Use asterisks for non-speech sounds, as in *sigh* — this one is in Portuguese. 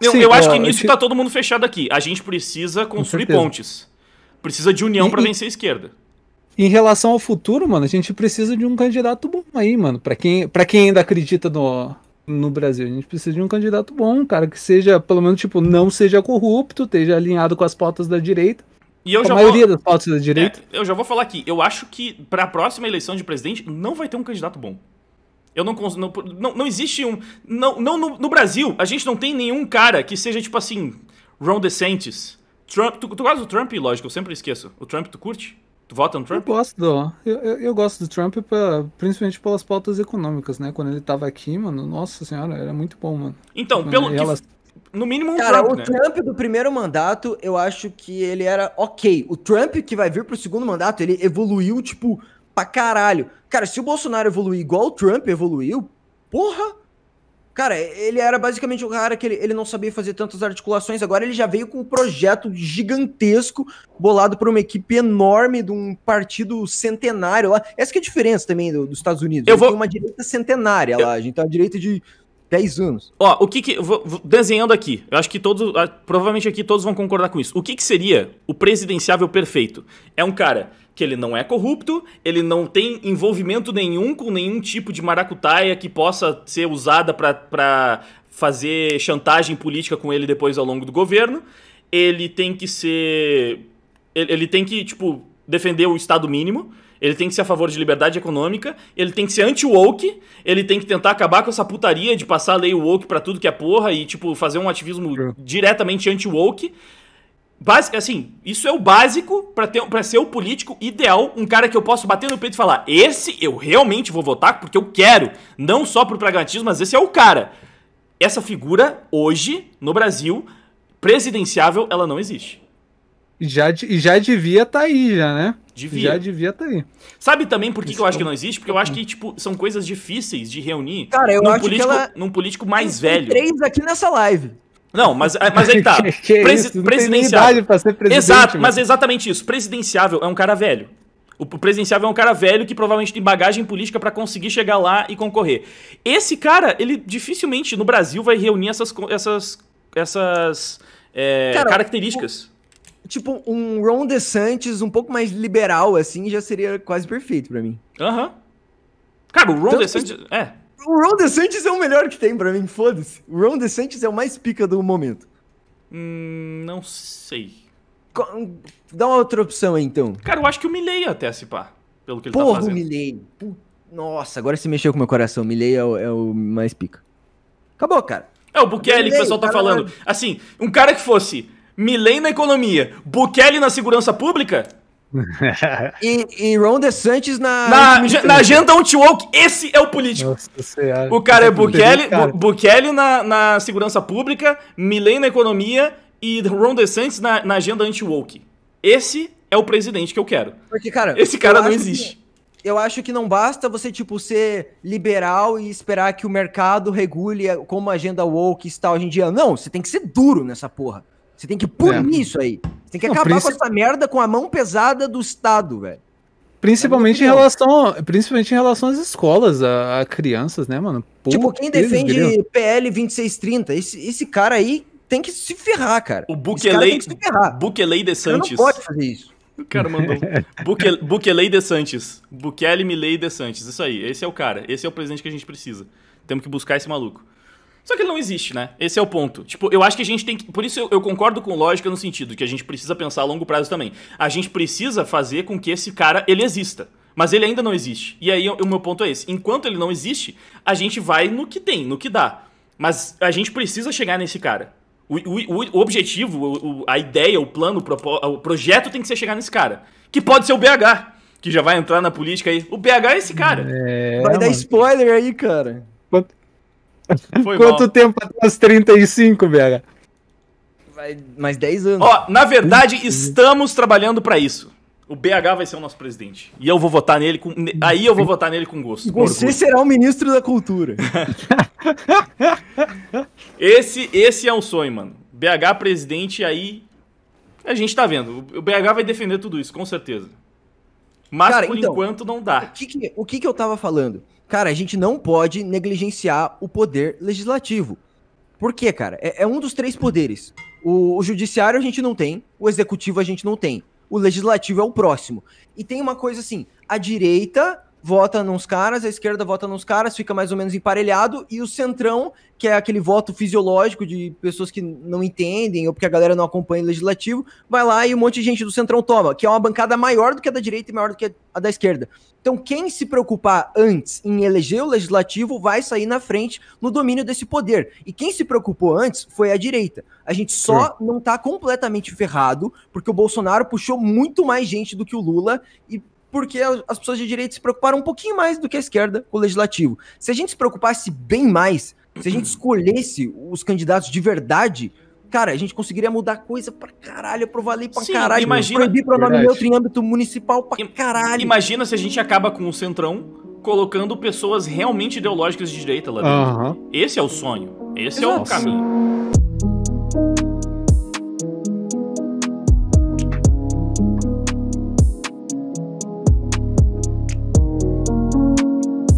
eu Sim, eu acho é, que nisso está todo mundo fechado aqui. A gente precisa construir pontes. Precisa de união para vencer a esquerda. Em relação ao futuro, mano, a gente precisa de um candidato bom aí, mano. Para quem, para quem ainda acredita no, no Brasil, a gente precisa de um candidato bom, cara, que seja, pelo menos, tipo, não seja corrupto, esteja alinhado com as pautas da direita. E eu com já a maioria vou... das pautas da direita. É, eu já vou falar aqui. Eu acho que para a próxima eleição de presidente não vai ter um candidato bom. Eu não não, não, não existe um. Não, não no, no, Brasil, a gente não tem nenhum cara que seja, tipo assim, Ron DeSantis. Trump, tu, tu gosta do Trump? Lógico, eu sempre esqueço. O Trump, tu curte? Tu vota no Trump? Eu gosto do, eu, eu, eu gosto do Trump pra, principalmente pelas pautas econômicas, né? Quando ele tava aqui, mano, nossa senhora, era muito bom, mano. Então, Quando pelo. Que, no mínimo um Cara, Trump, o né? Trump do primeiro mandato, eu acho que ele era ok. O Trump que vai vir pro segundo mandato, ele evoluiu, tipo, pra caralho. Cara, se o Bolsonaro evoluir igual o Trump evoluiu, porra! Cara, ele era basicamente o cara que ele, ele não sabia fazer tantas articulações, agora ele já veio com um projeto gigantesco, bolado por uma equipe enorme de um partido centenário lá. Essa que é a diferença também do, dos Estados Unidos. Eu Eles vou... uma direita centenária eu... lá, a gente tem tá uma direita de 10 anos. Ó, o que que. Vou, desenhando aqui, eu acho que todos. Ah, provavelmente aqui todos vão concordar com isso. O que que seria o presidenciável perfeito? É um cara que ele não é corrupto, ele não tem envolvimento nenhum com nenhum tipo de maracutaia que possa ser usada para fazer chantagem política com ele depois ao longo do governo. Ele tem que ser. Ele, ele tem que, tipo, defender o Estado mínimo ele tem que ser a favor de liberdade econômica, ele tem que ser anti-woke, ele tem que tentar acabar com essa putaria de passar a lei woke para tudo que é porra e, tipo, fazer um ativismo diretamente anti-woke. Basic, assim, isso é o básico para ser o político ideal, um cara que eu posso bater no peito e falar: esse eu realmente vou votar porque eu quero, não só pro pragmatismo, mas esse é o cara. Essa figura, hoje, no Brasil, presidenciável, ela não existe. Já, já devia estar tá aí, já, né? Devia. Já devia estar tá aí. Sabe também por que, que, eu acho que é não existe? Porque eu acho que, tipo, são coisas difíceis de reunir cara, eu num, acho político, que ela... num político mais Tem velho. três aqui nessa live. Não, mas, é, mas aí tá. *laughs* que, que presidenciável. Pra ser presidente, Exato, mas é exatamente isso. Presidenciável é um cara velho. O presidenciável é um cara velho que provavelmente tem bagagem política para conseguir chegar lá e concorrer. Esse cara, ele dificilmente no Brasil vai reunir essas, essas, essas é, cara, características. O tipo, um Ron DeSantis um pouco mais liberal, assim, já seria quase perfeito para mim. Aham. Uhum. Cara, o Ron DeSantis. É. O Ron DeSantis é o melhor que tem para mim, foda-se. O Ron DeSantis é o mais pica do momento. Hum, não sei. Dá uma outra opção aí, então. Cara, eu acho que o Milley é até se pá, pelo que ele Porra, tá fazendo. Porra, o Milley. Nossa, agora se mexeu com o meu coração. O Milley é o, é o mais pica. Acabou, cara. É, o Bukele Milley, que o pessoal tá falando. Assim, um cara que fosse Milley na economia, Bukele na segurança pública. e, e Ron DeSantis na. Na, na agenda anti-woke, esse é o político. Nossa, o cara é Bukele, cara. Bukele na, na segurança pública, Milley na economia e Ron DeSantis na, na agenda anti-woke. Esse é o presidente que eu quero. Porque, cara, esse cara não existe. Que, eu acho que não basta você, tipo, ser liberal e esperar que o mercado regule como a agenda woke está hoje em dia. Não, você tem que ser duro nessa porra. Você tem que punir é. isso aí. Você tem que acabar com essa merda com a mão pesada do Estado, velho. Principalmente é em, relação, principalmente em relação às escolas, a, a crianças, né, mano? Pô, tipo, quem defende PL 2630, esse, esse cara aí tem que se ferrar, cara. O Bukele, Bukele de Santos. Não pode fazer isso. O cara mandou. *laughs* Bukele, Bukele de Santos. Bukele Milei de Santos. Isso aí. Esse é o cara. Esse é o presidente que a gente precisa. Temos que buscar esse maluco. Só que ele não existe, né? Esse é o ponto. Tipo, eu acho que a gente tem que. Por isso eu, eu, concordo com lógica no sentido que a gente precisa pensar a longo prazo também. A gente precisa fazer com que esse cara ele exista. Mas ele ainda não existe. E aí o meu ponto é esse. Enquanto ele não existe, a gente vai no que tem, no que dá. Mas a gente precisa chegar nesse cara. O, o, o objetivo, o, a ideia, o plano, propo, o projeto tem que ser chegar nesse cara. Que pode ser o BH, que já vai entrar na política aí. O BH é esse cara. É, vai mano. dar spoiler aí, cara. Foi Quanto mal. tempo atrás? 35, BH? Vai mais 10 anos. Ó, na verdade, estamos trabalhando para isso. O BH vai ser o nosso presidente. E eu vou votar nele com. Aí eu vou votar nele com gosto. Você será o ministro da cultura. *laughs* esse, esse é um sonho, mano. BH presidente aí. A gente tá vendo. O BH vai defender tudo isso, com certeza. Mas Cara, por então, enquanto não dá. O que, que, o que, que eu tava falando? cara, a gente não pode negligenciar o poder legislativo. Por quê, cara? É, é um dos três poderes. O, o, judiciário a gente não tem, o executivo a gente não tem. O legislativo é o próximo. E tem uma coisa assim: a direita vota nos caras, a esquerda vota nos caras, fica mais ou menos emparelhado, e o centrão, que é aquele voto fisiológico de pessoas que não entendem ou porque a galera não acompanha o legislativo, vai lá e um monte de gente do centrão toma, que é uma bancada maior do que a da direita e maior do que a da esquerda. Então, quem se preocupar antes em eleger o legislativo vai sair na frente no domínio desse poder. E quem se preocupou antes foi a direita. A gente só Sim. não tá completamente ferrado, porque o Bolsonaro puxou muito mais gente do que o Lula e porque as pessoas de direita se preocuparam um pouquinho mais do que a esquerda com o legislativo. Se a gente se preocupasse bem mais, se a gente escolhesse os candidatos de verdade, cara, a gente conseguiria mudar coisa pra caralho, aprovar lei pra Sim, caralho, imagina, proibir pronome neutro em âmbito municipal pra caralho. Imagina se a gente acaba com o Centrão colocando pessoas realmente ideológicas de direita lá dentro. Esse é o sonho, esse Exato. é o caminho.